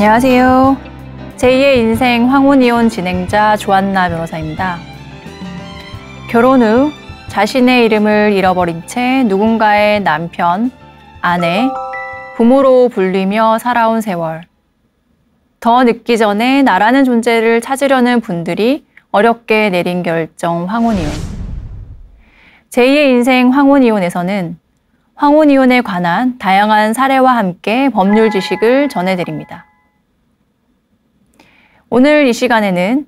안녕하세요. 제2의 인생 황혼이혼 진행자 조한나 변호사입니다. 결혼 후 자신의 이름을 잃어버린 채 누군가의 남편, 아내, 부모로 불리며 살아온 세월. 더 늦기 전에 나라는 존재를 찾으려는 분들이 어렵게 내린 결정 황혼이혼. 제2의 인생 황혼이혼에서는 황혼이혼에 관한 다양한 사례와 함께 법률 지식을 전해드립니다. 오늘 이 시간에는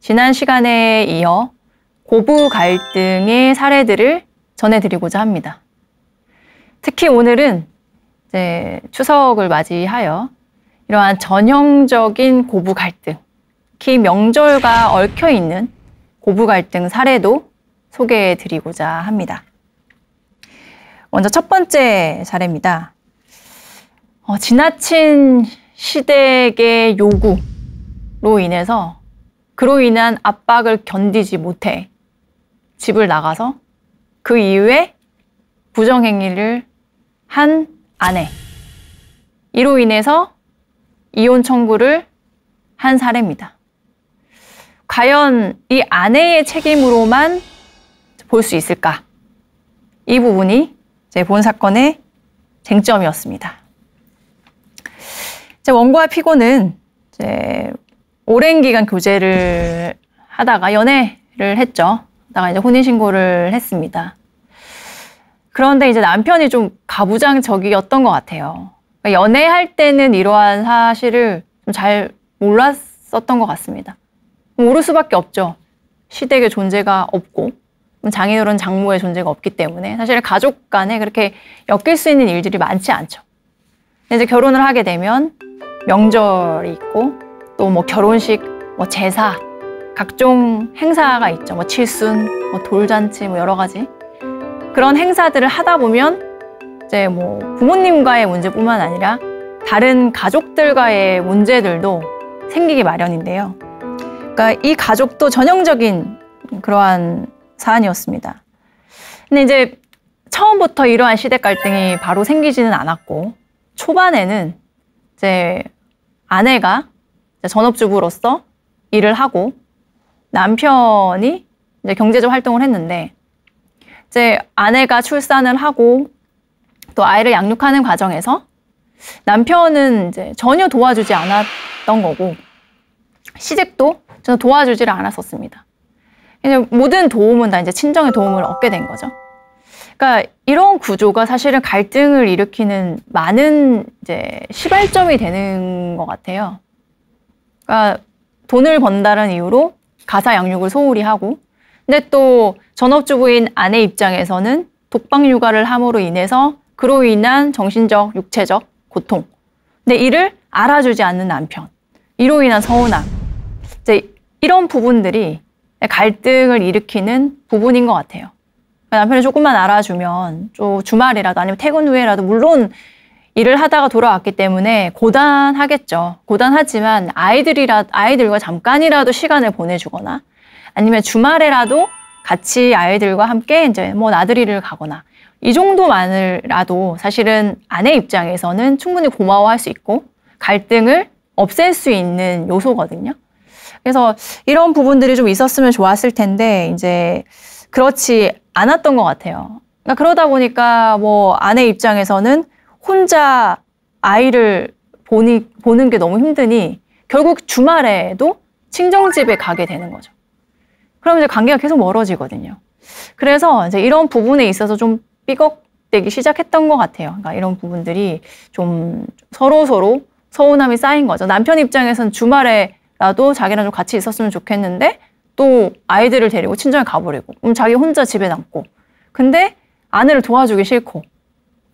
지난 시간에 이어 고부 갈등의 사례들을 전해드리고자 합니다. 특히 오늘은 이제 추석을 맞이하여 이러한 전형적인 고부 갈등, 특히 명절과 얽혀 있는 고부 갈등 사례도 소개해 드리고자 합니다. 먼저 첫 번째 사례입니다. 어, 지나친 시댁의 요구, 로 인해서 그로 인한 압박을 견디지 못해 집을 나가서 그 이후에 부정행위를 한 아내 이로 인해서 이혼 청구를 한 사례입니다. 과연 이 아내의 책임으로만 볼 수 있을까? 이 부분이 제 본 사건의 쟁점이었습니다. 제 원고와 피고는 제 오랜 기간 교제를 하다가 연애를 했죠. 다가 이제 혼인신고를 했습니다. 그런데 이제 남편이 좀 가부장적이었던 것 같아요. 그러니까 연애할 때는 이러한 사실을 좀잘 몰랐었던 것 같습니다. 모를 수밖에 없죠. 시댁의 존재가 없고 장인어른 장모의 존재가 없기 때문에 사실 가족 간에 그렇게 엮일 수 있는 일들이 많지 않죠. 이제 결혼을 하게 되면 명절이 있고 또뭐 결혼식, 뭐 제사, 각종 행사가 있죠. 뭐 칠순, 뭐 돌잔치, 뭐 여러 가지. 그런 행사들을 하다 보면 이제 뭐 부모님과의 문제뿐만 아니라 다른 가족들과의 문제들도 생기기 마련인데요. 그러니까 이 가족도 전형적인 그러한 사안이었습니다. 근데 이제 처음부터 이러한 시대 갈등이 바로 생기지는 않았고 초반에는 이제 아내가 전업주부로서 일을 하고 남편이 이제 경제적 활동을 했는데 이제 아내가 출산을 하고 또 아이를 양육하는 과정에서 남편은 이제 전혀 도와주지 않았던 거고 시댁도 저는 도와주지를 않았었습니다. 모든 도움은 다 이제 친정의 도움을 얻게 된 거죠. 그러니까 이런 구조가 사실은 갈등을 일으키는 많은 이제 시발점이 되는 것 같아요. 그러니까 돈을 번다는 이유로 가사 양육을 소홀히 하고 근데 또 전업주부인 아내 입장에서는 독방 육아를 함으로 인해서 그로 인한 정신적, 육체적 고통. 근데 이를 알아주지 않는 남편. 이로 인한 서운함. 이제 이런 부분들이 갈등을 일으키는 부분인 것 같아요. 남편을 조금만 알아주면 주말이라도 아니면 퇴근 후에라도 물론 일을 하다가 돌아왔기 때문에 고단하겠죠. 고단하지만 아이들이라 아이들과 잠깐이라도 시간을 보내주거나 아니면 주말에라도 같이 아이들과 함께 이제 뭐 나들이를 가거나 이 정도만을라도 사실은 아내 입장에서는 충분히 고마워할 수 있고 갈등을 없앨 수 있는 요소거든요. 그래서 이런 부분들이 좀 있었으면 좋았을 텐데 이제 그렇지 않았던 것 같아요. 그러니까 그러다 보니까 뭐 아내 입장에서는 혼자 아이를 보니, 보는 게 너무 힘드니 결국 주말에도 친정집에 가게 되는 거죠. 그럼 이제 관계가 계속 멀어지거든요. 그래서 이제 이런 부분에 있어서 좀 삐걱대기 시작했던 것 같아요. 그러니까 이런 부분들이 좀 서로 서로 서운함이 쌓인 거죠. 남편 입장에선 주말에라도 자기랑 좀 같이 있었으면 좋겠는데 또 아이들을 데리고 친정에 가버리고 그럼 자기 혼자 집에 남고 근데 아내를 도와주기 싫고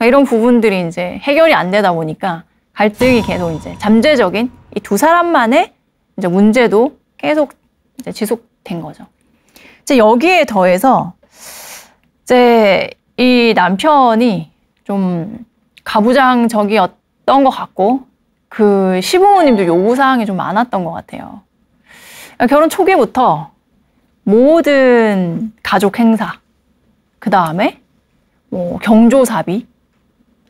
이런 부분들이 이제 해결이 안 되다 보니까 갈등이 계속 이제 잠재적인 이 두 사람만의 이제 문제도 계속 이제 지속된 거죠. 이제 여기에 더해서 이제 이 남편이 좀 가부장적이었던 것 같고 그 시부모님도 요구 사항이 좀 많았던 것 같아요. 결혼 초기부터 모든 가족 행사, 그 다음에 뭐 경조사비,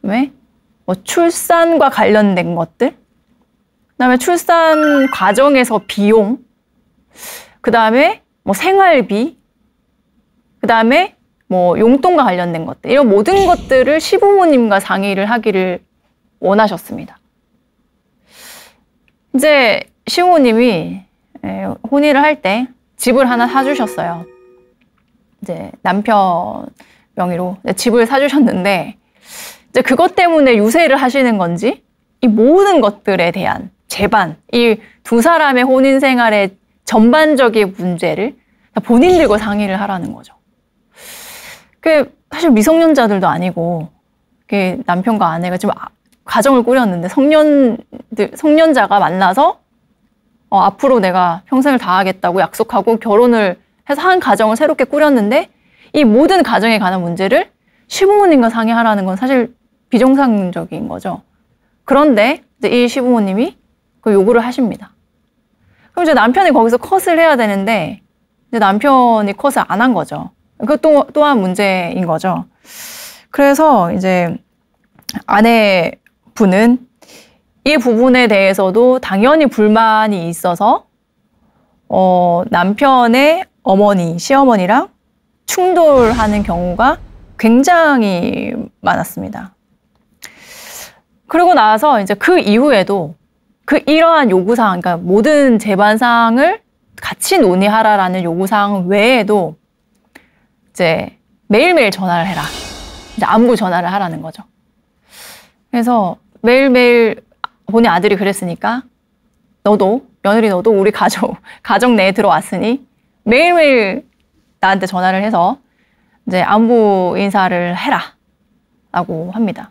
왜? 뭐 출산과 관련된 것들, 그다음에 출산 과정에서 비용, 그다음에 뭐 생활비, 그다음에 뭐 용돈과 관련된 것들 이런 모든 것들을 시부모님과 상의를 하기를 원하셨습니다. 이제 시부모님이 예, 혼인을 할 때 집을 하나 사주셨어요. 이제 남편 명의로 집을 사주셨는데 이제 그것 때문에 유세를 하시는 건지 이 모든 것들에 대한 재반 이 두 사람의 혼인 생활의 전반적인 문제를 본인들과 상의를 하라는 거죠. 그 사실 미성년자들도 아니고 그 남편과 아내가 지금 아, 가정을 꾸렸는데 성년들 성년자가 만나서 어, 앞으로 내가 평생을 다하겠다고 약속하고 결혼을 해서 한 가정을 새롭게 꾸렸는데 이 모든 가정에 관한 문제를 시부모님과 상의하라는 건 사실 비정상적인 거죠. 그런데 이제이 시부모님이 그 요구를 하십니다. 그럼 이제 남편이 거기서 컷을 해야 되는데 이제 남편이 컷을 안 한 거죠. 그것 또, 또한 문제인 거죠. 그래서 이제 아내 분은 이 부분에 대해서도 당연히 불만이 있어서 어, 남편의 어머니, 시어머니랑 충돌하는 경우가 굉장히 많았습니다. 그리고 나서 이제 그 이후에도 그 이러한 요구사항, 그러니까 모든 제반사항을 같이 논의하라라는 요구사항 외에도 이제 매일매일 전화를 해라. 이제 안부 전화를 하라는 거죠. 그래서 매일매일 본인 아들이 그랬으니까 너도 며느리 너도 우리 가족 가족 내에 들어왔으니 매일매일 나한테 전화를 해서 이제 안부 인사를 해라라고 합니다.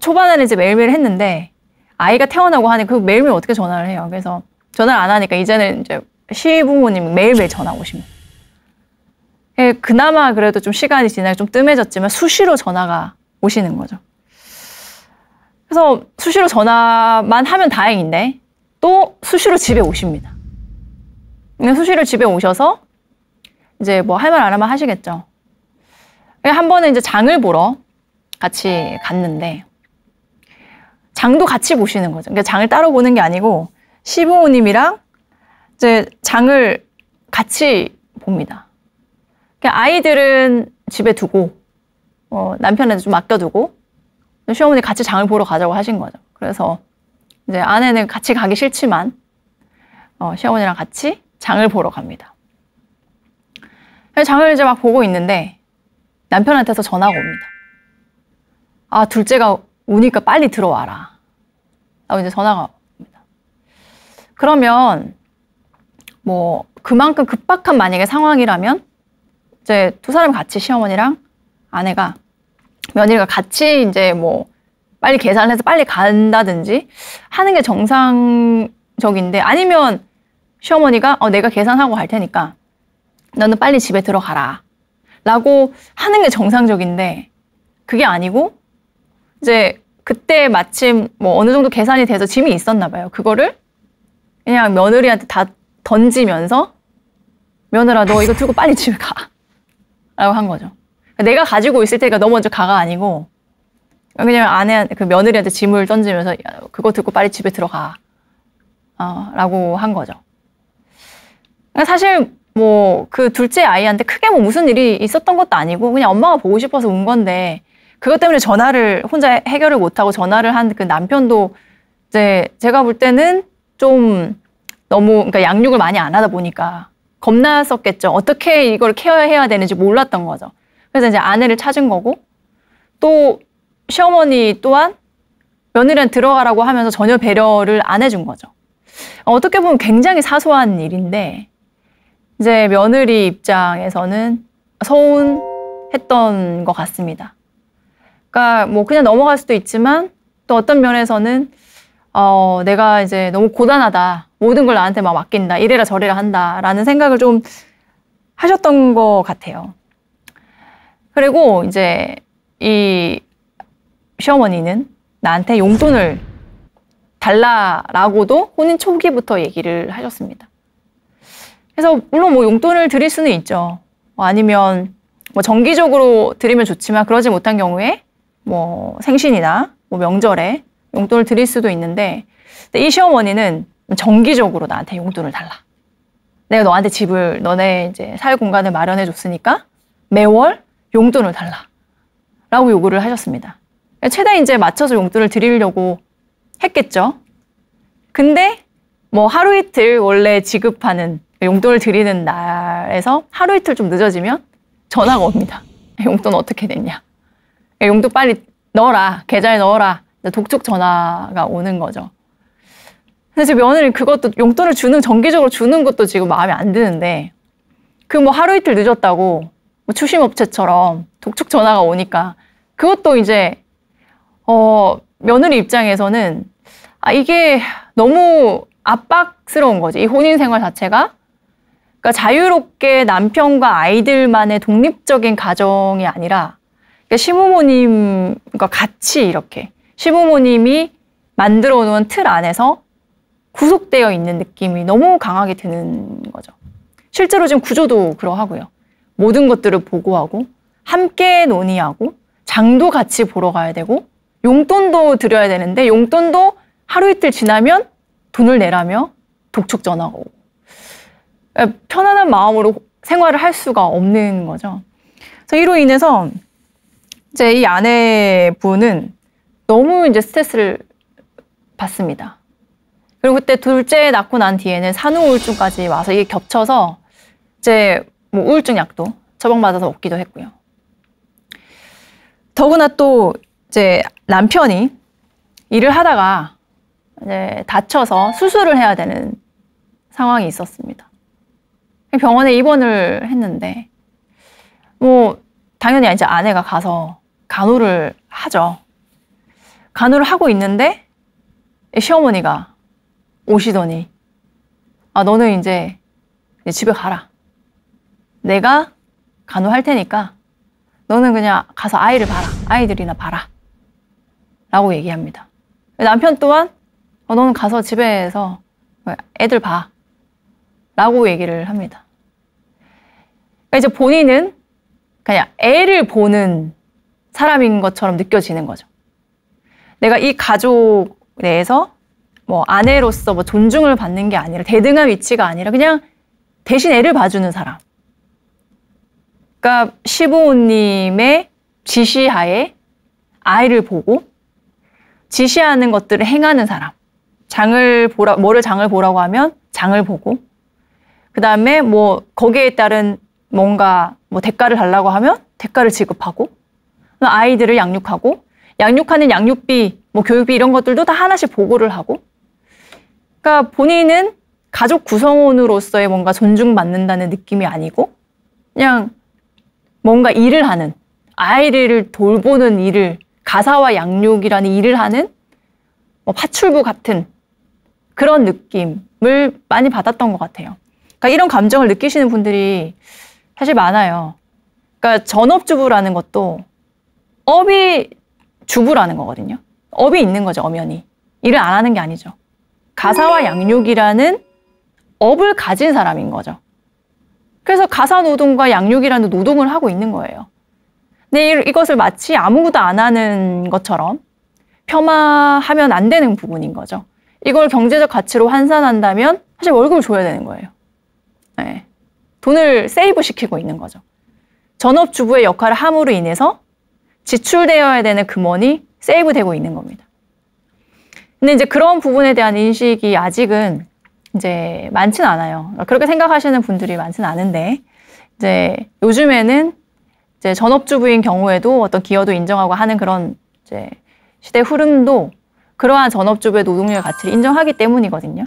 초반에는 이제 매일매일 했는데 아이가 태어나고 하니 그 매일매일 어떻게 전화를 해요. 그래서 전화를 안 하니까 이제는 이제 시부모님 매일매일 전화 오시면 예, 그나마 그래도 좀 시간이 지나게 좀 뜸해졌지만 수시로 전화가 오시는 거죠. 그래서 수시로 전화만 하면 다행인데 또 수시로 집에 오십니다. 네, 수시로 집에 오셔서 이제 뭐 할 말 안 하면 하시겠죠. 예, 한 번은 이제 장을 보러 같이 갔는데 장도 같이 보시는 거죠. 그러니까 장을 따로 보는 게 아니고 시부모님이랑 이제 장을 같이 봅니다. 그러니까 아이들은 집에 두고 어, 남편한테 좀 맡겨두고 시어머니 같이 장을 보러 가자고 하신 거죠. 그래서 이제 아내는 같이 가기 싫지만 어, 시어머니랑 같이 장을 보러 갑니다. 장을 이제 막 보고 있는데 남편한테서 전화가 옵니다. 아, 둘째가 오니까 빨리 들어와라. 라고 이제 전화가 옵니다. 그러면 뭐 그만큼 급박한 만약에 상황이라면 이제 두 사람 같이 시어머니랑 아내가 며느리가 같이 이제 뭐 빨리 계산해서 을 빨리 간다든지 하는 게 정상적인데 아니면 시어머니가 어, 내가 계산하고 갈 테니까 너는 빨리 집에 들어가라 라고 하는 게 정상적인데 그게 아니고 이제 그때 마침 뭐 어느 정도 계산이 돼서 짐이 있었나 봐요. 그거를 그냥 며느리한테 다 던지면서 며느라 너 이거 들고 빨리 집에 가 라고 한 거죠. 내가 가지고 있을 테니까 너 먼저 가가 아니고 그냥 아내 그 며느리한테 짐을 던지면서 그거 들고 빨리 집에 들어가 어, 라고 한 거죠. 사실 뭐 그 둘째 아이한테 크게 뭐 무슨 일이 있었던 것도 아니고 그냥 엄마가 보고 싶어서 온 건데 그것 때문에 전화를 혼자 해결을 못하고 전화를 한 그 남편도 이제 제가 볼 때는 좀 너무 그러니까 양육을 많이 안 하다 보니까 겁났었겠죠. 어떻게 이걸 케어해야 되는지 몰랐던 거죠. 그래서 이제 아내를 찾은 거고 또 시어머니 또한 며느리한 테 들어가라고 하면서 전혀 배려를 안 해준 거죠. 어떻게 보면 굉장히 사소한 일인데 이제 며느리 입장에서는 서운했던 것 같습니다. 그러니까 뭐 그냥 넘어갈 수도 있지만 또 어떤 면에서는 어, 내가 이제 너무 고단하다. 모든 걸 나한테 막 맡긴다. 이래라 저래라 한다. 라는 생각을 좀 하셨던 것 같아요. 그리고 이제 이 시어머니는 나한테 용돈을 달라라고도 혼인 초기부터 얘기를 하셨습니다. 그래서 물론 뭐 용돈을 드릴 수는 있죠. 뭐 아니면 뭐 정기적으로 드리면 좋지만 그러지 못한 경우에 뭐 생신이나 뭐 명절에 용돈을 드릴 수도 있는데 이 시어머니는 정기적으로 나한테 용돈을 달라. 내가 너한테 집을 너네 이제 살 공간을 마련해 줬으니까 매월 용돈을 달라. 라고 요구를 하셨습니다. 최대 이제 맞춰서 용돈을 드리려고 했겠죠. 근데 뭐 하루 이틀 원래 지급하는 용돈을 드리는 날에서 하루 이틀 좀 늦어지면 전화가 옵니다. 용돈 어떻게 됐냐? 그러니까 용도 빨리 넣어라. 계좌에 넣어라. 독촉 전화가 오는 거죠. 근데 지금 며느리 그것도 용돈을 주는 정기적으로 주는 것도 지금 마음에 안 드는데 그 뭐 하루 이틀 늦었다고 뭐 추심업체처럼 독촉 전화가 오니까 그것도 이제 어 며느리 입장에서는 아 이게 너무 압박스러운 거지 이 혼인 생활 자체가 그러니까 자유롭게 남편과 아이들만의 독립적인 가정이 아니라 그러 그러니까 시부모님과 그러니까 같이 이렇게 시부모님이 만들어 놓은 틀 안에서 구속되어 있는 느낌이 너무 강하게 드는 거죠. 실제로 지금 구조도 그러하고요. 모든 것들을 보고하고 함께 논의하고 장도 같이 보러 가야 되고 용돈도 드려야 되는데 용돈도 하루 이틀 지나면 돈을 내라며 독촉 전화가 오고 그러니까 편안한 마음으로 생활을 할 수가 없는 거죠. 그래서 이로 인해서 이제 이 아내분은 너무 이제 스트레스를 받습니다. 그리고 그때 둘째 낳고 난 뒤에는 산후 우울증까지 와서 이게 겹쳐서 이제 뭐 우울증 약도 처방받아서 먹기도 했고요. 더구나 또 이제 남편이 일을 하다가 이제 다쳐서 수술을 해야 되는 상황이 있었습니다. 병원에 입원을 했는데 뭐 당연히 이제 아내가 가서 간호를 하죠. 간호를 하고 있는데 시어머니가 오시더니 아 너는 이제 집에 가라. 내가 간호할 테니까 너는 그냥 가서 아이를 봐라. 아이들이나 봐라. 라고 얘기합니다. 남편 또한 어, 너는 가서 집에서 애들 봐. 라고 얘기를 합니다. 그러니까 이제 본인은 그냥 애를 보는 사람인 것처럼 느껴지는 거죠. 내가 이 가족 내에서 뭐 아내로서 뭐 존중을 받는 게 아니라 대등한 위치가 아니라 그냥 대신 애를 봐주는 사람. 그러니까 시부모님의 지시하에 아이를 보고 지시하는 것들을 행하는 사람. 장을 보라 뭐를 장을 보라고 하면 장을 보고 그다음에 뭐 거기에 따른 뭔가 뭐 대가를 달라고 하면 대가를 지급하고 그 아이들을 양육하고 양육하는 양육비, 뭐 교육비 이런 것들도 다 하나씩 보고를 하고 그러니까 본인은 가족 구성원으로서의 뭔가 존중받는다는 느낌이 아니고 그냥 뭔가 일을 하는 아이를 돌보는 일을 가사와 양육이라는 일을 하는 뭐 파출부 같은 그런 느낌을 많이 받았던 것 같아요. 그러니까 이런 감정을 느끼시는 분들이 사실 많아요. 그러니까 전업주부라는 것도 업이 주부라는 거거든요. 업이 있는 거죠, 엄연히. 일을 안 하는 게 아니죠. 가사와 양육이라는 업을 가진 사람인 거죠. 그래서 가사 노동과 양육이라는 노동을 하고 있는 거예요. 근데 이것을 마치 아무것도 안 하는 것처럼 폄하하면 안 되는 부분인 거죠. 이걸 경제적 가치로 환산한다면 사실 월급을 줘야 되는 거예요. 네. 돈을 세이브 시키고 있는 거죠. 전업주부의 역할을 함으로 인해서 지출되어야 되는 금원이 세이브되고 있는 겁니다. 근데 이제 그런 부분에 대한 인식이 아직은 이제 많진 않아요. 그렇게 생각하시는 분들이 많진 않은데 이제 요즘에는 이제 전업주부인 경우에도 어떤 기여도 인정하고 하는 그런 이제 시대 흐름도 그러한 전업주부의 노동력 가치를 인정하기 때문이거든요.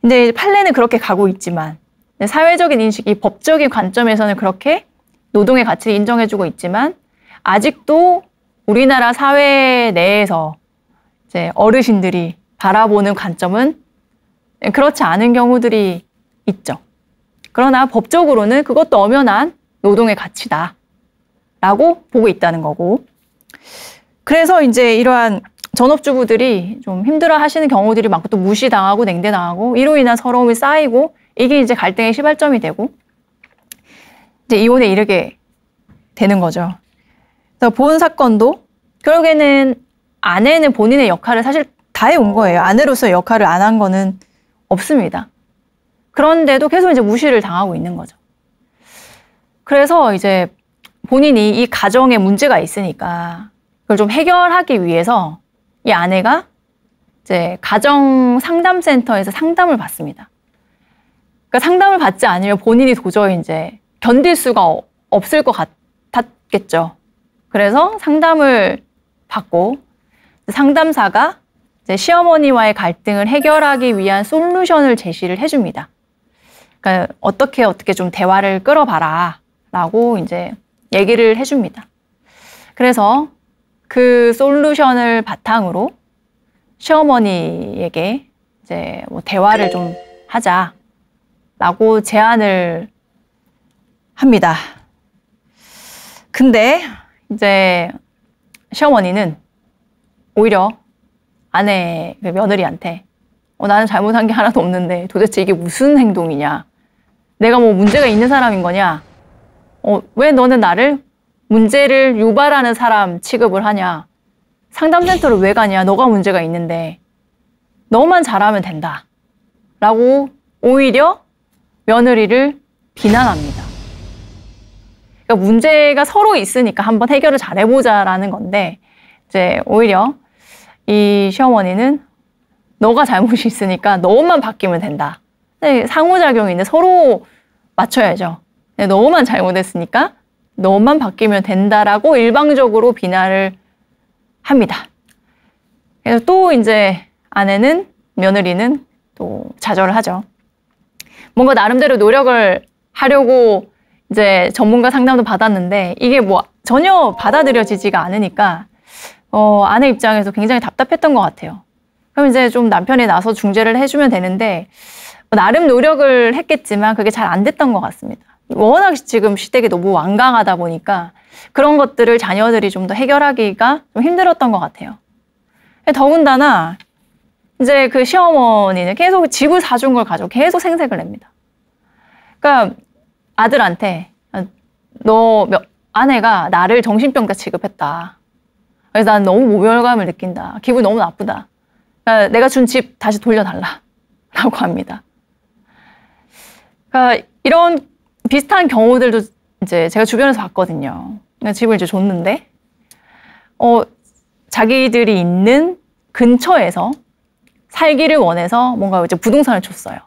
근데 판례는 그렇게 가고 있지만 사회적인 인식이 법적인 관점에서는 그렇게 노동의 가치를 인정해주고 있지만 아직도 우리나라 사회 내에서 이제 어르신들이 바라보는 관점은 그렇지 않은 경우들이 있죠. 그러나 법적으로는 그것도 엄연한 노동의 가치다. 라고 보고 있다는 거고. 그래서 이제 이러한 전업주부들이 좀 힘들어 하시는 경우들이 많고 또 무시당하고 냉대당하고 이로 인한 서러움이 쌓이고 이게 이제 갈등의 시발점이 되고 이제 이혼에 이르게 되는 거죠. 그래서 본 사건도 결국에는 아내는 본인의 역할을 사실 다 해온 거예요. 아내로서 역할을 안 한 거는 없습니다. 그런데도 계속 이제 무시를 당하고 있는 거죠. 그래서 이제 본인이 이 가정에 문제가 있으니까 그걸 좀 해결하기 위해서 이 아내가 이제 가정 상담센터에서 상담을 받습니다. 그러니까 상담을 받지 않으면 본인이 도저히 이제 견딜 수가 없을 것 같았겠죠. 그래서 상담을 받고 상담사가 시어머니와의 갈등을 해결하기 위한 솔루션을 제시를 해줍니다. 그러니까 어떻게 어떻게 좀 대화를 끌어봐라 라고 이제 얘기를 해줍니다. 그래서 그 솔루션을 바탕으로 시어머니에게 이제 뭐 대화를 좀 하자라고 제안을 합니다. 근데 이제 시어머니는 오히려 아내 그 며느리한테 어, 나는 잘못한 게 하나도 없는데 도대체 이게 무슨 행동이냐? 내가 뭐 문제가 있는 사람인 거냐? 어, 왜 너는 나를 문제를 유발하는 사람 취급을 하냐? 상담센터를 왜 가냐? 너가 문제가 있는데 너만 잘하면 된다. 라고 오히려 며느리를 비난합니다. 그러니까 문제가 서로 있으니까 한번 해결을 잘 해보자라는 건데 이제 오히려 이 시어머니는 너가 잘못이 있으니까 너만 바뀌면 된다. 네, 상호작용인데 서로 맞춰야죠. 네, 너만 잘못했으니까 너만 바뀌면 된다라고 일방적으로 비난을 합니다. 그래서 또 이제 아내는 며느리는 또 좌절을 하죠. 뭔가 나름대로 노력을 하려고 이제 전문가 상담도 받았는데 이게 뭐 전혀 받아들여지지가 않으니까 어, 아내 입장에서 굉장히 답답했던 것 같아요. 그럼 이제 좀 남편이 나서 중재를 해주면 되는데 뭐 나름 노력을 했겠지만 그게 잘 안 됐던 것 같습니다. 워낙 지금 시댁이 너무 완강하다 보니까 그런 것들을 자녀들이 좀 더 해결하기가 좀 힘들었던 것 같아요. 더군다나 이제 그 시어머니는 계속 집을 사준 걸 가지고 계속 생색을 냅니다. 그러니까 아들한테 너 아내가 나를 정신병자 취급했다. 그래서 난 너무 모멸감을 느낀다. 기분 너무 나쁘다. 그러니까 내가 준 집 다시 돌려달라. 라고 합니다. 그러니까 이런 비슷한 경우들도 이제 제가 주변에서 봤거든요. 그러니까 집을 이제 줬는데, 어, 자기들이 있는 근처에서 살기를 원해서 뭔가 이제 부동산을 줬어요.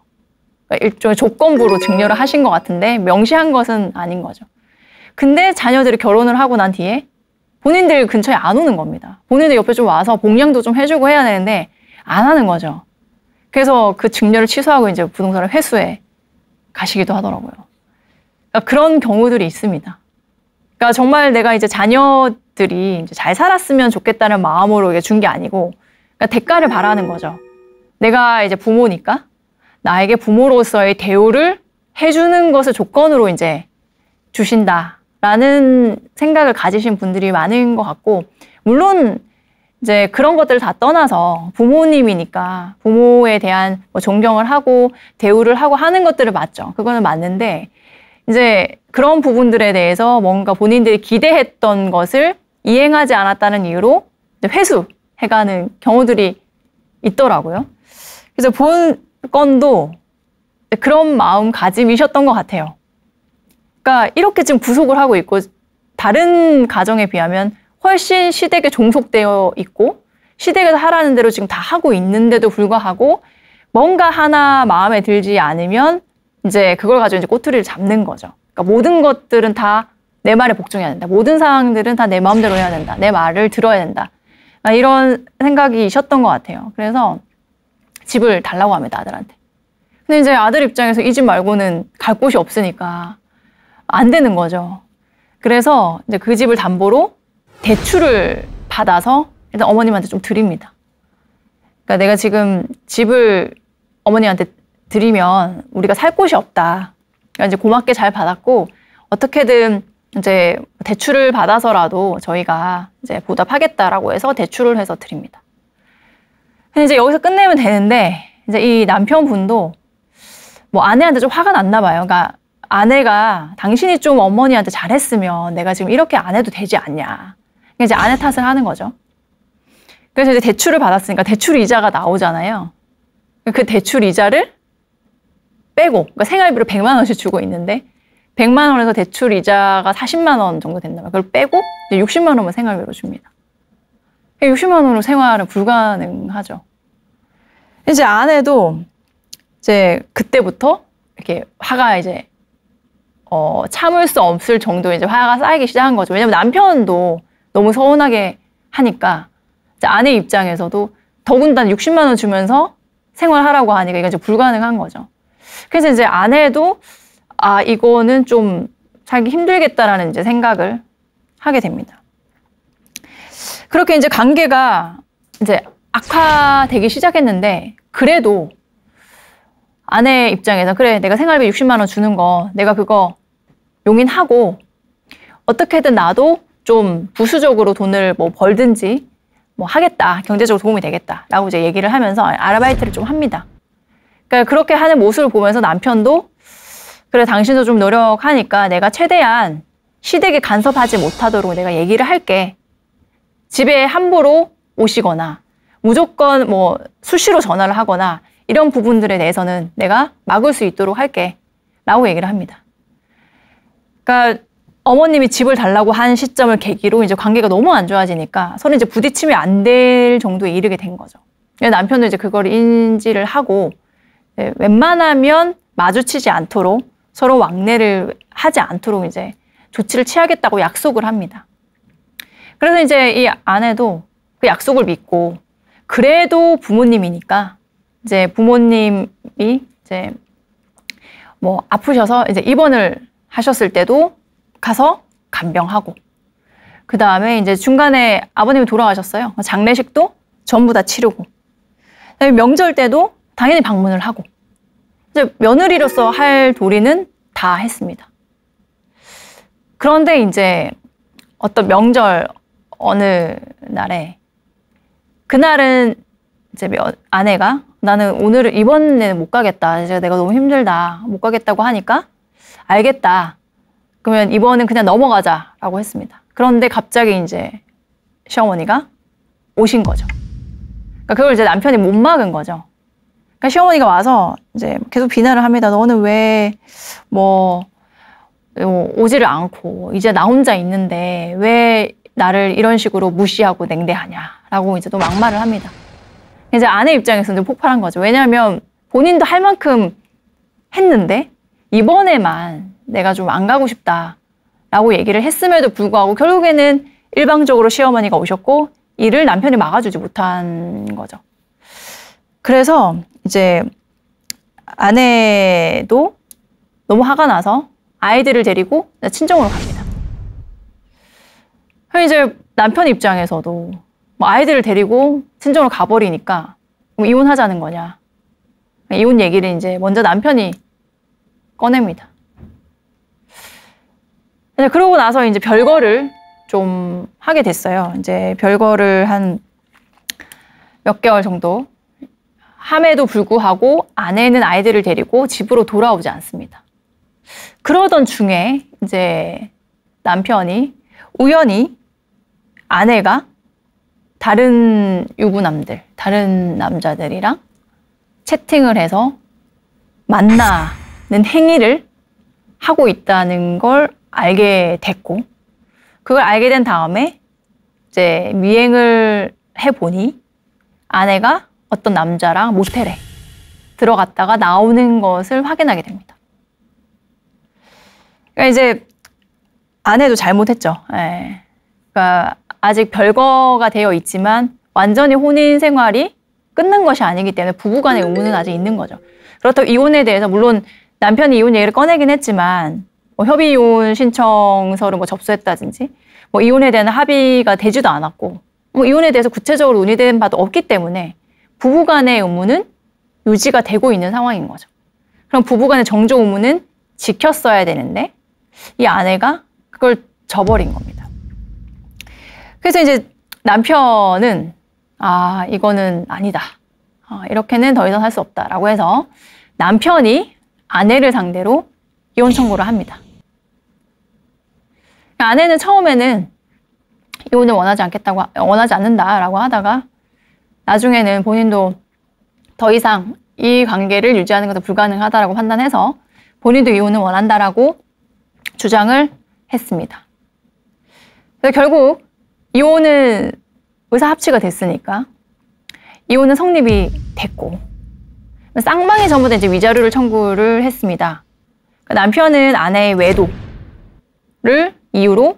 그러니까 일종의 조건부로 증여를 하신 것 같은데 명시한 것은 아닌 거죠. 근데 자녀들이 결혼을 하고 난 뒤에 본인들 근처에 안 오는 겁니다. 본인들 옆에 좀 와서 봉양도 좀 해주고 해야 되는데 안 하는 거죠. 그래서 그 증여를 취소하고 이제 부동산을 회수해 가시기도 하더라고요. 그러니까 그런 경우들이 있습니다. 그러니까 정말 내가 이제 자녀들이 이제 잘 살았으면 좋겠다는 마음으로 이게 준 게 아니고 그러니까 대가를 바라는 거죠. 내가 이제 부모니까 나에게 부모로서의 대우를 해주는 것을 조건으로 이제 주신다라는 생각을 가지신 분들이 많은 것 같고, 물론 이제 그런 것들을 다 떠나서 부모님이니까 부모에 대한 뭐 존경을 하고 대우를 하고 하는 것들을 맞죠. 그거는 맞는데, 이제 그런 부분들에 대해서 뭔가 본인들이 기대했던 것을 이행하지 않았다는 이유로 회수해가는 경우들이 있더라고요. 그래서 본 건도 그런 마음가짐이셨던 것 같아요. 그러니까 이렇게 지금 구속을 하고 있고 다른 가정에 비하면 훨씬 시댁에 종속되어 있고 시댁에서 하라는 대로 지금 다 하고 있는데도 불구하고 뭔가 하나 마음에 들지 않으면 이제 그걸 가지고 이제 꼬투리를 잡는 거죠. 그러니까 모든 것들은 다 내 말에 복종해야 된다. 모든 상황들은 다 내 마음대로 해야 된다. 내 말을 들어야 된다. 아, 이런 생각이셨던 것 같아요. 그래서 집을 달라고 합니다, 아들한테. 근데 이제 아들 입장에서 이 집 말고는 갈 곳이 없으니까 안 되는 거죠. 그래서 이제 그 집을 담보로 대출을 받아서 일단 어머님한테 좀 드립니다. 그러니까 내가 지금 집을 어머니한테 드리면 우리가 살 곳이 없다. 그러니까 이제 고맙게 잘 받았고 어떻게든 이제 대출을 받아서라도 저희가 이제 보답하겠다라고 해서 대출을 해서 드립니다. 근데 이제 여기서 끝내면 되는데 이제 이 남편분도 뭐 아내한테 좀 화가 났나 봐요. 그러니까 아내가 당신이 좀 어머니한테 잘했으면 내가 지금 이렇게 안 해도 되지 않냐. 그러니까 이제 아내 탓을 하는 거죠. 그래서 이제 대출을 받았으니까 대출 이자가 나오잖아요. 그 대출 이자를 빼고 그러니까 생활비로 100만 원씩 주고 있는데 100만 원에서 대출 이자가 40만 원 정도 된다면 그걸 빼고 60만 원만 생활비로 줍니다. 60만 원으로 생활은 불가능하죠. 이제 아내도 이제 그때부터 이렇게 화가 이제 어, 참을 수 없을 정도 이제 화가 쌓이기 시작한 거죠. 왜냐면 남편도 너무 서운하게 하니까 아내 입장에서도 더군다나 60만 원 주면서 생활하라고 하니까 이게 이제 불가능한 거죠. 그래서 이제 아내도 아 이거는 좀 살기 힘들겠다라는 이제 생각을 하게 됩니다. 그렇게 이제 관계가 이제 악화되기 시작했는데 그래도 아내 입장에서 그래 내가 생활비 60만 원 주는 거 내가 그거 용인하고 어떻게든 나도 좀 부수적으로 돈을 뭐 벌든지 뭐 하겠다 경제적으로 도움이 되겠다라고 이제 얘기를 하면서 아르바이트를 좀 합니다. 그러니까 그렇게 하는 모습을 보면서 남편도 그래 당신도 좀 노력하니까 내가 최대한 시댁에 간섭하지 못하도록 내가 얘기를 할게. 집에 함부로 오시거나 무조건 뭐 수시로 전화를 하거나 이런 부분들에 대해서는 내가 막을 수 있도록 할게. 라고 얘기를 합니다. 그러니까 어머님이 집을 달라고 한 시점을 계기로 이제 관계가 너무 안 좋아지니까 서로 이제 부딪히면 안 될 정도에 이르게 된 거죠. 남편도 이제 그걸 인지를 하고 웬만하면 마주치지 않도록 서로 왕래를 하지 않도록 이제 조치를 취하겠다고 약속을 합니다. 그래서 이제 이 아내도 그 약속을 믿고 그래도 부모님이니까 이제 부모님이 이제 뭐 아프셔서 이제 입원을 하셨을 때도 가서 간병하고 그 다음에 이제 중간에 아버님이 돌아가셨어요. 뭐 장례식도 전부 다 치르고 명절 때도 당연히 방문을 하고 이제 며느리로서 할 도리는 다 했습니다. 그런데 이제 어떤 명절 어느 날에 그날은 이제 아내가 나는 오늘 이번에는 못 가겠다. 이제 내가 너무 힘들다. 못 가겠다고 하니까 알겠다. 그러면 이번은 그냥 넘어가자라고 했습니다. 그런데 갑자기 이제 시어머니가 오신 거죠. 그러니까 그걸 이제 남편이 못 막은 거죠. 그러니까 시어머니가 와서 이제 계속 비난을 합니다. 너는 왜뭐 뭐 오지를 않고 이제 나 혼자 있는데 왜 나를 이런 식으로 무시하고 냉대하냐라고 이제 또 막말을 합니다. 이제 아내 입장에서는 폭발한 거죠. 왜냐하면 본인도 할 만큼 했는데 이번에만 내가 좀 안 가고 싶다라고 얘기를 했음에도 불구하고 결국에는 일방적으로 시어머니가 오셨고 이를 남편이 막아주지 못한 거죠. 그래서 이제 아내도 너무 화가 나서 아이들을 데리고 친정으로 갑니다. 그럼 이제 남편 입장에서도 뭐 아이들을 데리고 친정으로 가버리니까 뭐 이혼하자는 거냐. 이혼 얘기를 이제 먼저 남편이 꺼냅니다. 이제 그러고 나서 이제 별거를 좀 하게 됐어요. 이제 별거를 한 몇 개월 정도 함에도 불구하고 아내는 아이들을 데리고 집으로 돌아오지 않습니다. 그러던 중에 이제 남편이 우연히 아내가 다른 유부남들, 다른 남자들이랑 채팅을 해서 만나는 행위를 하고 있다는 걸 알게 됐고, 그걸 알게 된 다음에 이제 미행을 해보니 아내가 어떤 남자랑 모텔에 들어갔다가 나오는 것을 확인하게 됩니다. 그러니까 이제 아내도 잘못했죠. 예. 그러니까 아직 별거가 되어 있지만 완전히 혼인 생활이 끝난 것이 아니기 때문에 부부간의 의무는 아직 있는 거죠. 그렇다고 이혼에 대해서 물론 남편이 이혼 얘기를 꺼내긴 했지만 뭐 협의 이혼 신청서를 뭐 접수했다든지 뭐 이혼에 대한 합의가 되지도 않았고 뭐 이혼에 대해서 구체적으로 논의된 바도 없기 때문에 부부간의 의무는 유지가 되고 있는 상황인 거죠. 그럼 부부간의 정조 의무는 지켰어야 되는데 이 아내가 그걸 저버린 겁니다. 그래서 이제 남편은 아 이거는 아니다. 아, 이렇게는 더 이상 할 수 없다라고 해서 남편이 아내를 상대로 이혼 청구를 합니다. 그러니까 아내는 처음에는 이혼을 원하지 않겠다고 원하지 않는다라고 하다가 나중에는 본인도 더 이상 이 관계를 유지하는 것도 불가능하다라고 판단해서 본인도 이혼을 원한다라고 주장을 했습니다. 결국 이혼은 의사 합치가 됐으니까 이혼은 성립이 됐고 쌍방이 전부 다 이제 위자료를 청구를 했습니다. 그러니까 남편은 아내의 외도를 이유로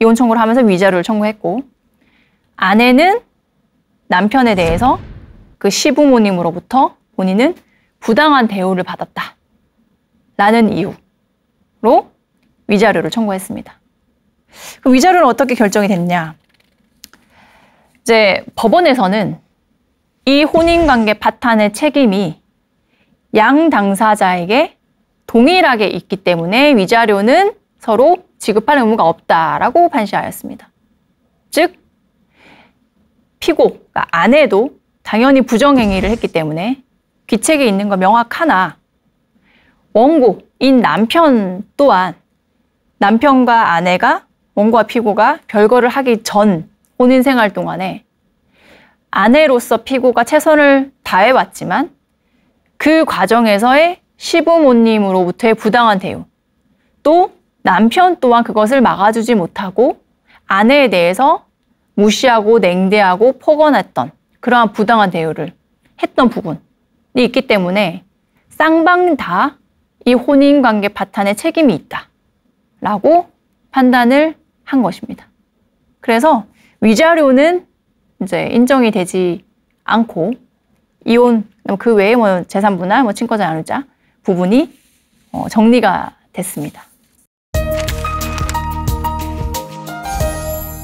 이혼 청구를 하면서 위자료를 청구했고 아내는 남편에 대해서 그 시부모님으로부터 본인은 부당한 대우를 받았다. 라는 이유로 위자료를 청구했습니다. 그 위자료는 어떻게 결정이 됐냐? 이제 법원에서는 이 혼인관계 파탄의 책임이 양 당사자에게 동일하게 있기 때문에 위자료는 서로 지급하는 의무가 없다라고 판시하였습니다. 즉 피고 그러니까 아내도 당연히 부정행위를 했기 때문에 귀책이 있는 건 명확하나 원고인 남편 또한 남편과 아내가 원과 피고가 별거를 하기 전 혼인 생활 동안에 아내로서 피고가 최선을 다해왔지만 그 과정에서의 시부모님으로부터의 부당한 대우 또 남편 또한 그것을 막아주지 못하고 아내에 대해서 무시하고 냉대하고 폭언했던 그러한 부당한 대우를 했던 부분이 있기 때문에 쌍방 다 이 혼인관계 파탄에 책임이 있다. 라고 판단을 한 것입니다. 그래서 위자료는 이제 인정이 되지 않고 이혼 그 외에 뭐 재산분할, 뭐 친권자 나누자 부분이 어, 정리가 됐습니다.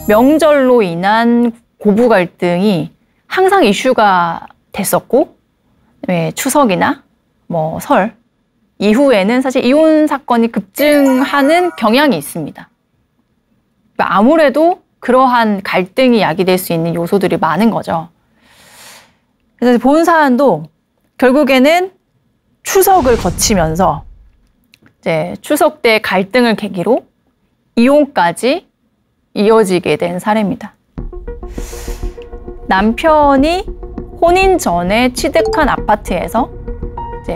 명절로 인한 고부 갈등이 항상 이슈가 됐었고 예, 추석이나 뭐설 이후에는 사실 이혼 사건이 급증하는 경향이 있습니다. 그러니까 아무래도 그러한 갈등이 야기될 수 있는 요소들이 많은 거죠. 그래서 본 사안도 결국에는 추석을 거치면서 이제 추석 때 갈등을 계기로 이혼까지 이어지게 된 사례입니다. 남편이 혼인 전에 취득한 아파트에서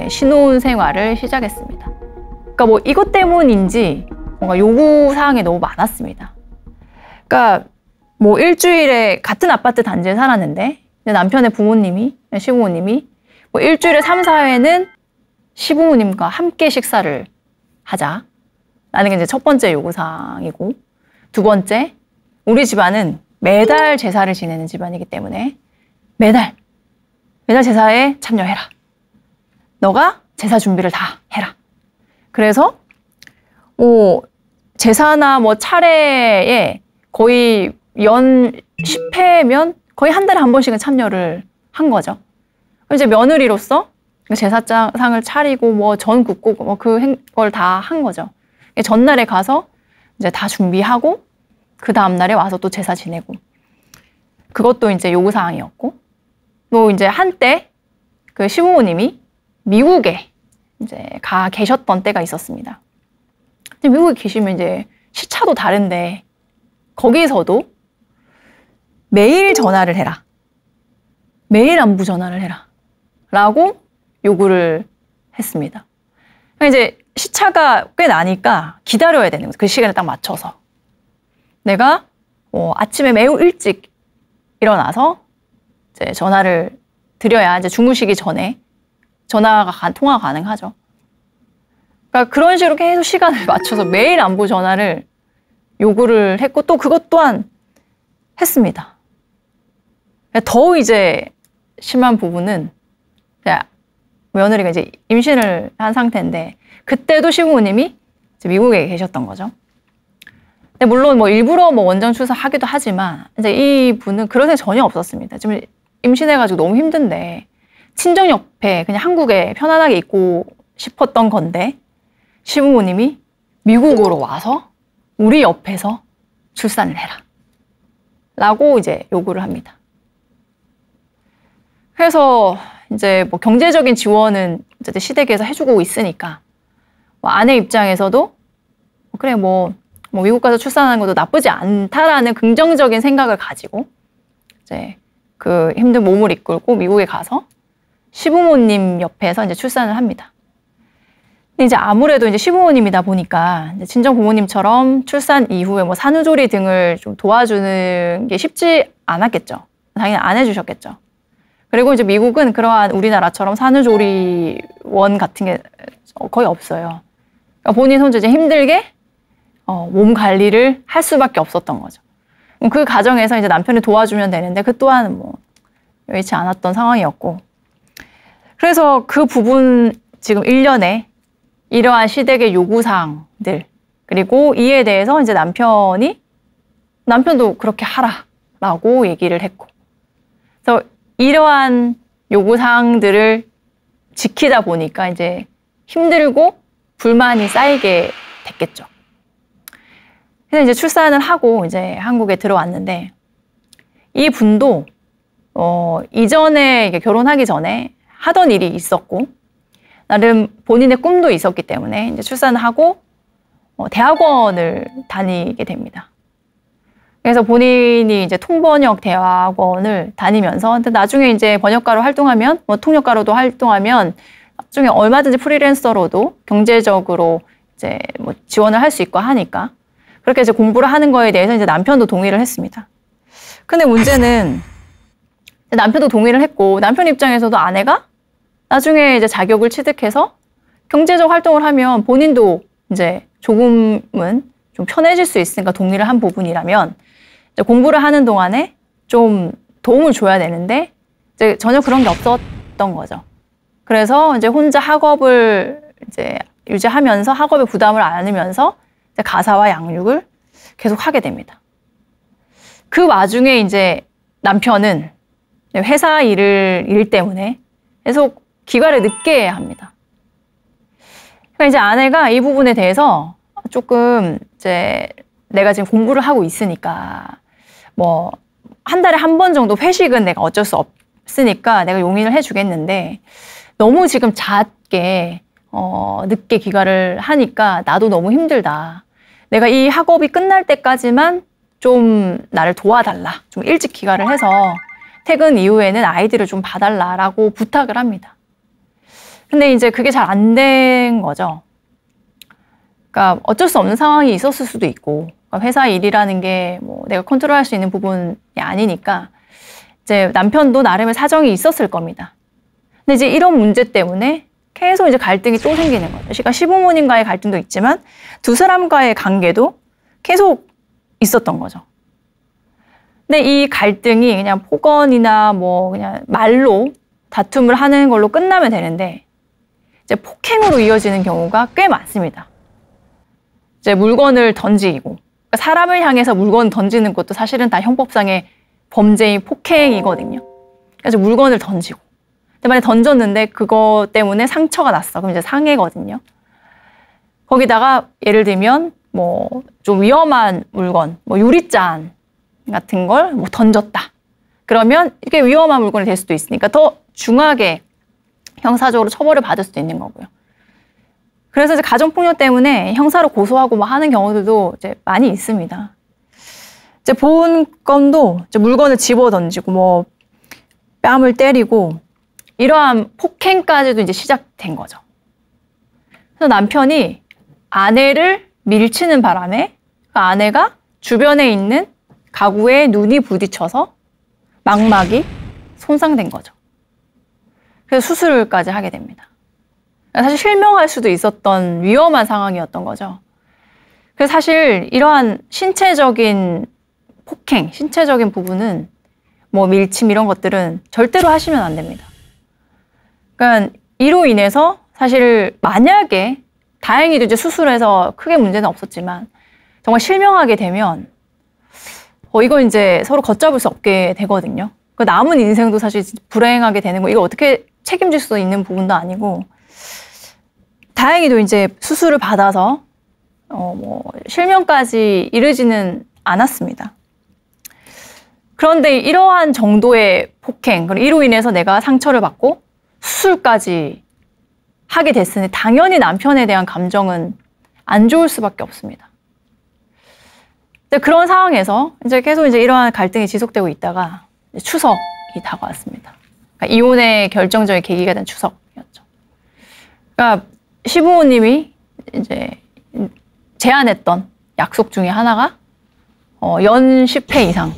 이제 신혼 생활을 시작했습니다. 그러니까 뭐 이것 때문인지 뭔가 요구 사항이 너무 많았습니다. 그러니까 뭐 일주일에 같은 아파트 단지에 살았는데 남편의 부모님이 시부모님이 뭐 일주일에 3, 4회는 시부모님과 함께 식사를 하자. 라는 게 이제 첫 번째 요구사항이고 두 번째 우리 집안은 매달 제사를 지내는 집안이기 때문에 매달 매달 제사에 참여해라. 너가 제사 준비를 다 해라. 그래서 오, 제사나 뭐 차례에 거의 연 10회면 거의 한 달에 한 번씩은 참여를 한 거죠. 이제 며느리로서 그 제사상을 차리고 뭐 전 굽고 뭐그걸다 한 거죠. 전날에 가서 이제 다 준비하고 그 다음 날에 와서 또 제사 지내고 그것도 이제 요구 사항이었고 또 이제 한때 그 시부모님이 미국에 이제 가 계셨던 때가 있었습니다. 미국에 계시면 이제 시차도 다른데 거기서도 매일 전화를 해라. 매일 안부 전화를 해라. 라고 요구를 했습니다. 그러니까 이제 시차가 꽤 나니까 기다려야 되는 거예요. 그 시간에 딱 맞춰서. 내가 어, 아침에 매우 일찍 일어나서 이제 전화를 드려야 이제 주무시기 전에 전화가 통화 가능하죠. 그러니까 그런 식으로 계속 시간을 맞춰서 매일 안보 전화를 요구를 했고 또 그것 또한 했습니다. 더 이제 심한 부분은 며느리가 이제 임신을 한 상태인데 그때도 시부모님이 미국에 계셨던 거죠. 근데 물론 뭐 일부러 뭐 원장 출사하기도 하지만 이제 이 분은 그런 생각 전혀 없었습니다. 지금 임신해가지고 너무 힘든데 친정 옆에 그냥 한국에 편안하게 있고 싶었던 건데 시부모님이 미국으로 와서 우리 옆에서 출산을 해라. 라고 이제 요구를 합니다. 그래서 이제 뭐 경제적인 지원은 어쨌든 시댁에서 해주고 있으니까 뭐 아내 입장에서도 뭐 그래 뭐, 뭐 미국 가서 출산하는 것도 나쁘지 않다라는 긍정적인 생각을 가지고 이제 그 힘든 몸을 이끌고 미국에 가서 시부모님 옆에서 이제 출산을 합니다. 근데 이제 아무래도 이제 시부모님이다 보니까 이제 친정 부모님처럼 출산 이후에 뭐 산후조리 등을 좀 도와주는 게 쉽지 않았겠죠. 당연히 안 해주셨겠죠. 그리고 이제 미국은 그러한 우리나라처럼 산후조리원 같은 게 거의 없어요. 그러니까 본인 혼자 이제 힘들게 어, 몸 관리를 할 수밖에 없었던 거죠. 그과정에서 그 이제 남편이 도와주면 되는데 그 또한 뭐 여의치 않았던 상황이었고 그래서 그 부분 지금 1년에 이러한 시댁의 요구사항들 그리고 이에 대해서 이제 남편이 남편도 그렇게 하라라고 얘기를 했고 그래서 이러한 요구사항들을 지키다 보니까 이제 힘들고 불만이 쌓이게 됐겠죠. 그래서 이제 출산을 하고 이제 한국에 들어왔는데 이 분도 어, 이전에 결혼하기 전에 하던 일이 있었고 나름 본인의 꿈도 있었기 때문에 이제 출산하고 어, 대학원을 다니게 됩니다. 그래서 본인이 이제 통번역 대학원을 다니면서 나중에 이제 번역가로 활동하면 뭐 통역가로도 활동하면 나중에 얼마든지 프리랜서로도 경제적으로 이제 뭐 지원을 할 수 있고 하니까 그렇게 이제 공부를 하는 거에 대해서 이제 남편도 동의를 했습니다. 근데 문제는 남편도 동의를 했고 남편 입장에서도 아내가 나중에 이제 자격을 취득해서 경제적 활동을 하면 본인도 이제 조금은 좀 편해질 수 있으니까 동의를 한 부분이라면 공부를 하는 동안에 좀 도움을 줘야 되는데 이제 전혀 그런 게 없었던 거죠. 그래서 이제 혼자 학업을 이제 유지하면서 학업에 부담을 안으면서 가사와 양육을 계속 하게 됩니다. 그 와중에 이제 남편은 회사 일을 일 때문에 계속 귀가를 늦게 합니다. 그러니까 이제 아내가 이 부분에 대해서 조금 이제 내가 지금 공부를 하고 있으니까 뭐 한 달에 한 번 정도 회식은 내가 어쩔 수 없으니까 내가 용인을 해주겠는데 너무 지금 작게 어, 늦게 귀가를 하니까 나도 너무 힘들다. 내가 이 학업이 끝날 때까지만 좀 나를 도와달라. 좀 일찍 귀가를 해서 퇴근 이후에는 아이들을 좀 봐달라라고 부탁을 합니다. 근데 이제 그게 잘 안 된 거죠. 그러니까 어쩔 수 없는 상황이 있었을 수도 있고 그러니까 회사 일이라는 게 뭐 내가 컨트롤할 수 있는 부분이 아니니까 이제 남편도 나름의 사정이 있었을 겁니다. 근데 이제 이런 문제 때문에 계속 이제 갈등이 또 생기는 거죠. 그러니까 시부모님과의 갈등도 있지만 두 사람과의 관계도 계속 있었던 거죠. 근데 이 갈등이 그냥 폭언이나 뭐 그냥 말로 다툼을 하는 걸로 끝나면 되는데 이제 폭행으로 이어지는 경우가 꽤 많습니다. 이제 물건을 던지고 그러니까 사람을 향해서 물건 던지는 것도 사실은 다 형법상의 범죄인 폭행이거든요. 그래서 물건을 던지고 만약 던졌는데 그거 때문에 상처가 났어. 그럼 이제 상해거든요. 거기다가 예를 들면 뭐 좀 위험한 물건, 뭐 유리잔 같은 걸 뭐 던졌다. 그러면 이게 위험한 물건이 될 수도 있으니까 더 중하게 형사적으로 처벌을 받을 수도 있는 거고요. 그래서 이제 가정폭력 때문에 형사로 고소하고 뭐 하는 경우들도 이제 많이 있습니다. 이제 보은 건도 이제 물건을 집어 던지고 뭐 뺨을 때리고 이러한 폭행까지도 이제 시작된 거죠. 그래서 남편이 아내를 밀치는 바람에 그 아내가 주변에 있는 가구에 눈이 부딪혀서 망막이 손상된 거죠. 그래서 수술까지 하게 됩니다. 사실 실명할 수도 있었던 위험한 상황이었던 거죠. 그래서 사실 이러한 신체적인 폭행, 신체적인 부분은 뭐 밀침 이런 것들은 절대로 하시면 안 됩니다. 그러니까 이로 인해서 사실 만약에 다행히도 이제 수술해서 크게 문제는 없었지만 정말 실명하게 되면 어, 이거 이제 서로 걷잡을 수 없게 되거든요. 그 남은 인생도 사실 불행하게 되는 거 이거 어떻게 책임질 수 있는 부분도 아니고 다행히도 이제 수술을 받아서 어, 뭐 실명까지 이르지는 않았습니다. 그런데 이러한 정도의 폭행, 그리고 이로 인해서 내가 상처를 받고 수술까지 하게 됐으니 당연히 남편에 대한 감정은 안 좋을 수밖에 없습니다. 그런 상황에서 이제 계속 이제 이러한 갈등이 지속되고 있다가 추석이 다가왔습니다. 아, 이혼의 결정적인 계기가 된 추석이었죠. 그러니까 시부모님이 이제 제안했던 약속 중에 하나가 어, 연 10회 이상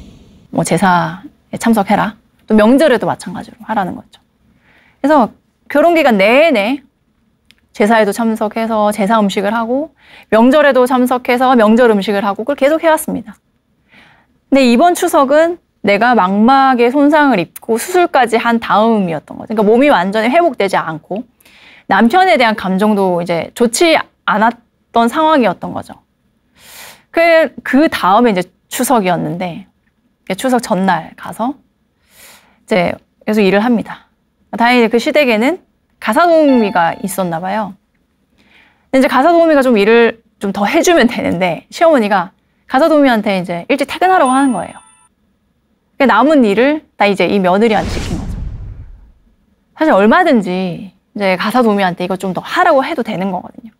뭐 제사에 참석해라. 또 명절에도 마찬가지로 하라는 거죠. 그래서 결혼 기간 내내 제사에도 참석해서 제사 음식을 하고 명절에도 참석해서 명절 음식을 하고 그걸 계속 해왔습니다. 근데 이번 추석은 내가 망막에 손상을 입고 수술까지 한 다음이었던 거죠. 그러니까 몸이 완전히 회복되지 않고 남편에 대한 감정도 이제 좋지 않았던 상황이었던 거죠. 그, 그 다음에 이제 추석이었는데 추석 전날 가서 이제 계속 일을 합니다. 다행히 그 시댁에는 가사도우미가 있었나 봐요. 이제 가사도우미가 좀 일을 좀 더 해주면 되는데 시어머니가 가사도우미한테 이제 일찍 퇴근하라고 하는 거예요. 그러니까 남은 일을 다 이제 이 며느리한테 시킨 거죠. 사실 얼마든지 이제 가사 도우미한테 이거 좀 더 하라고 해도 되는 거거든요.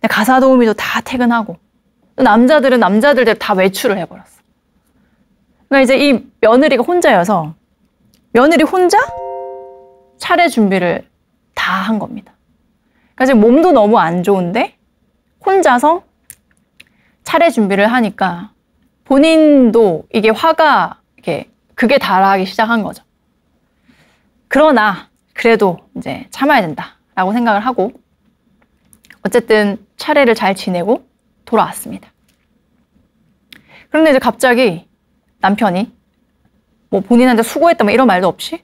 근데 가사 도우미도 다 퇴근하고 또 남자들은 남자들대로 다 외출을 해버렸어. 그러니까 이제 이 며느리가 혼자여서 며느리 혼자 차례 준비를 다 한 겁니다. 그러니까 지금 몸도 너무 안 좋은데 혼자서 차례 준비를 하니까 본인도 이게 화가 이렇게 예, 그게 달아하기 시작한 거죠. 그러나 그래도 이제 참아야 된다라고 생각을 하고 어쨌든 차례를 잘 지내고 돌아왔습니다. 그런데 이제 갑자기 남편이 뭐 본인한테 수고했다 뭐 이런 말도 없이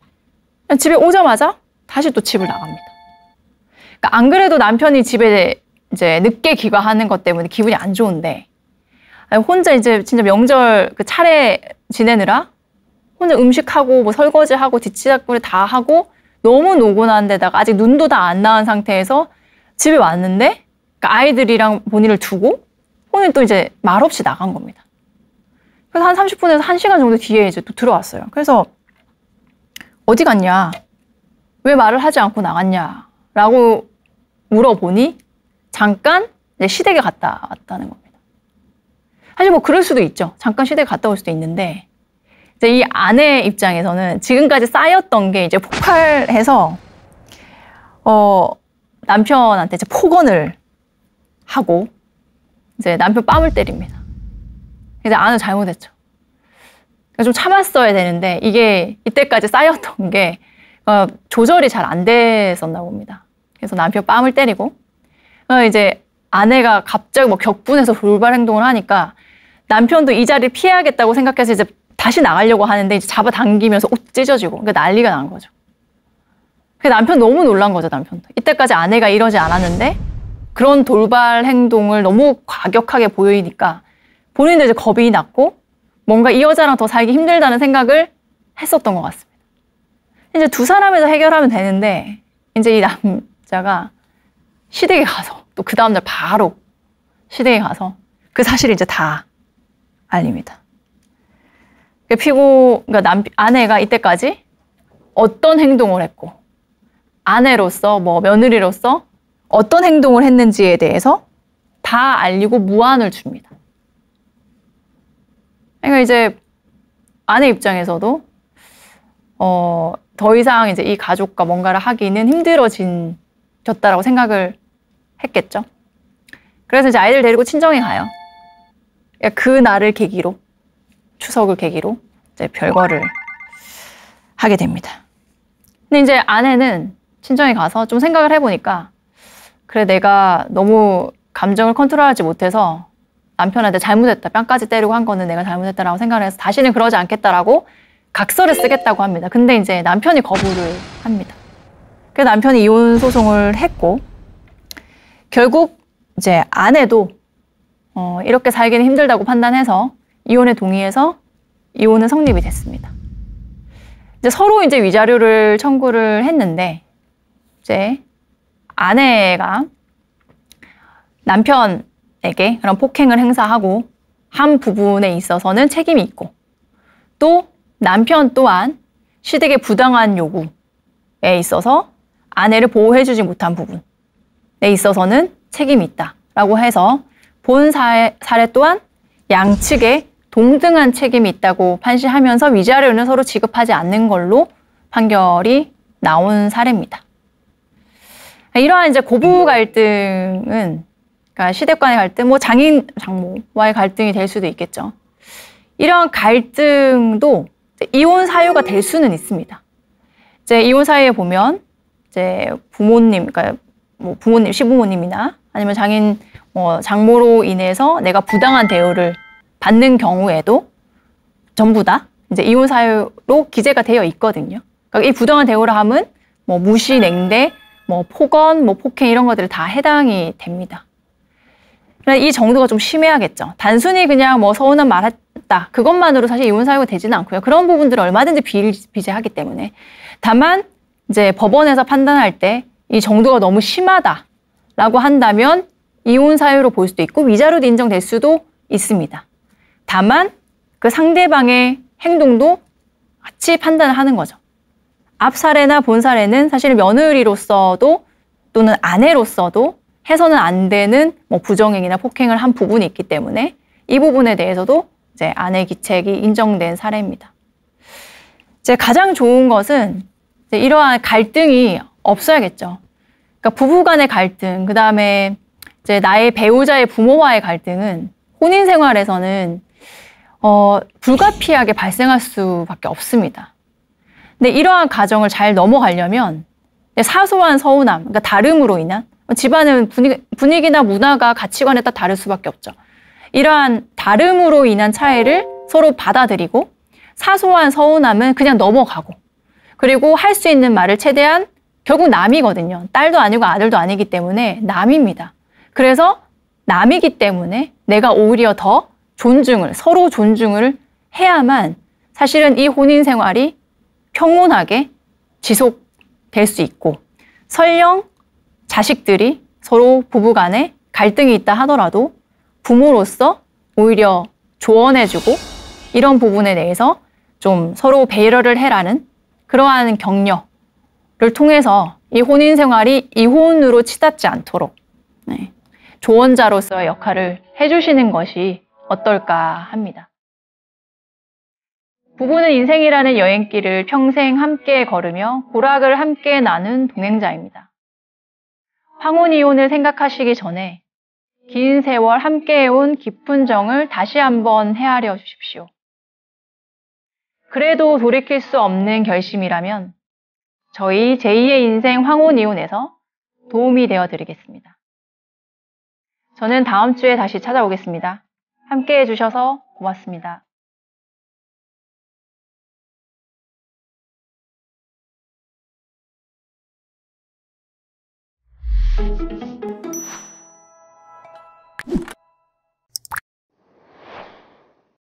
그냥 집에 오자마자 다시 또 집을 나갑니다. 그러니까 안 그래도 남편이 집에 이제 늦게 귀가하는 것 때문에 기분이 안 좋은데 혼자 이제 진짜 명절 그 차례 지내느라 혼자 음식하고 뭐 설거지하고 뒷지작거리 다 하고 너무 노곤한 데다가 아직 눈도 다 안 나은 상태에서 집에 왔는데 그러니까 아이들이랑 본인을 두고 본인 또 이제 말없이 나간 겁니다. 그래서 한 30분에서 1시간 정도 뒤에 이제 또 들어왔어요. 그래서 어디 갔냐? 왜 말을 하지 않고 나갔냐? 라고 물어보니 잠깐 시댁에 갔다 왔다는 겁니다. 사실 뭐 그럴 수도 있죠. 잠깐 시댁에 갔다 올 수도 있는데 근데 이 아내 입장에서는 지금까지 쌓였던 게 이제 폭발해서 어 남편한테 이제 폭언을 하고 이제 남편 뺨을 때립니다. 이제 아내 잘못했죠. 그러니까 좀 참았어야 되는데 이게 이때까지 쌓였던 게 어, 조절이 잘 안 됐었나 봅니다. 그래서 남편 뺨을 때리고 어, 이제 아내가 갑자기 뭐 격분해서 돌발 행동을 하니까 남편도 이 자리를 피해야겠다고 생각해서 이제 다시 나가려고 하는데 이제 잡아당기면서 옷 찢어지고 그러니까 난리가 난 거죠. 그 남편 너무 놀란 거죠 남편. 도 이때까지 아내가 이러지 않았는데 그런 돌발 행동을 너무 과격하게 보이니까 본인도 이제 겁이 났고 뭔가 이 여자랑 더 살기 힘들다는 생각을 했었던 것 같습니다. 이제 두 사람에서 해결하면 되는데 이제 이 남자가 시댁에 가서 또 그 다음날 바로 시댁에 가서 그 사실을 이제 다 알립니다. 피고 그러니까 남 아내가 이때까지 어떤 행동을 했고 아내로서 뭐 며느리로서 어떤 행동을 했는지에 대해서 다 알리고 무안을 줍니다. 그러니까 이제 아내 입장에서도 어, 더 이상 이제 이 가족과 뭔가를 하기는 힘들어진 졌다라고 생각을 했겠죠. 그래서 이제 아이들 데리고 친정에 가요. 그러니까 그 날을 계기로 추석을 계기로 이제 별거를 하게 됩니다. 근데 이제 아내는 친정에 가서 좀 생각을 해보니까 그래 내가 너무 감정을 컨트롤하지 못해서 남편한테 잘못했다 뺨까지 때리고 한 거는 내가 잘못했다라고 생각을 해서 다시는 그러지 않겠다라고 각서를 쓰겠다고 합니다. 근데 이제 남편이 거부를 합니다. 그래서 남편이 이혼 소송을 했고 결국 이제 아내도 어, 이렇게 살기는 힘들다고 판단해서 이혼에 동의해서 이혼은 성립이 됐습니다. 이제 서로 이제 위자료를 청구를 했는데 이제 아내가 남편에게 그런 폭행을 행사하고 한 부분에 있어서는 책임이 있고 또 남편 또한 시댁의 부당한 요구에 있어서 아내를 보호해주지 못한 부분에 있어서는 책임이 있다라고 해서 본 사례, 사례 또한 양측의 동등한 책임이 있다고 판시하면서 위자료는 서로 지급하지 않는 걸로 판결이 나온 사례입니다. 이러한 이제 고부 음. 갈등은 그러니까 시댁 간의 갈등, 뭐 장인 장모와의 갈등이 될 수도 있겠죠. 이러한 갈등도 이혼 사유가 될 수는 있습니다. 이제 이혼 사유에 보면 이제 부모님, 그러니까 뭐 부모님, 시부모님이나 아니면 장인 어, 장모로 인해서 내가 부당한 대우를 받는 경우에도 전부 다 이제 이혼 사유로 기재가 되어 있거든요. 그러니까 이 부당한 대우를 함은 뭐 무시, 냉대, 뭐 폭언, 뭐 폭행 이런 것들을 다 해당이 됩니다. 그러니까 이 정도가 좀 심해야겠죠. 단순히 그냥 뭐 서운한 말 했다. 그것만으로 사실 이혼 사유가 되지는 않고요. 그런 부분들을 얼마든지 비일비재하기 때문에. 다만 이제 법원에서 판단할 때 이 정도가 너무 심하다라고 한다면 이혼 사유로 볼 수도 있고 위자료도 인정될 수도 있습니다. 다만 그 상대방의 행동도 같이 판단을 하는 거죠. 앞 사례나 본 사례는 사실 며느리로서도 또는 아내로서도 해서는 안 되는 뭐 부정행위나 폭행을 한 부분이 있기 때문에 이 부분에 대해서도 이제 아내 기책이 인정된 사례입니다. 이제 가장 좋은 것은 이제 이러한 갈등이 없어야겠죠. 그러니까 부부 간의 갈등, 그 다음에 이제 나의 배우자의 부모와의 갈등은 혼인 생활에서는 어, 불가피하게 발생할 수밖에 없습니다. 근데 이러한 가정을잘 넘어가려면 사소한 서운함, 그러니까 다름으로 인한 집안은 분위, 분위기나 문화가 가치관에 따라 다를 수밖에 없죠. 이러한 다름으로 인한 차이를 서로 받아들이고 사소한 서운함은 그냥 넘어가고 그리고 할 수 있는 말을 최대한 결국 남이거든요. 딸도 아니고 아들도 아니기 때문에 남입니다. 그래서 남이기 때문에 내가 오히려 더 존중을, 서로 존중을 해야만 사실은 이 혼인 생활이 평온하게 지속될 수 있고 설령 자식들이 서로 부부 간에 갈등이 있다 하더라도 부모로서 오히려 조언해주고 이런 부분에 대해서 좀 서로 배려를 해라는 그러한 격려를 통해서 이 혼인 생활이 이혼으로 치닫지 않도록 네. 조언자로서의 역할을 해주시는 것이 어떨까 합니다. 부부는 인생이라는 여행길을 평생 함께 걸으며 고락을 함께 나눈 동행자입니다. 황혼 이혼을 생각하시기 전에 긴 세월 함께해온 깊은 정을 다시 한번 헤아려 주십시오. 그래도 돌이킬 수 없는 결심이라면 저희 제2의 인생 황혼 이혼에서 도움이 되어 드리겠습니다. 저는 다음 주에 다시 찾아오겠습니다. 함께 해주셔서 고맙습니다.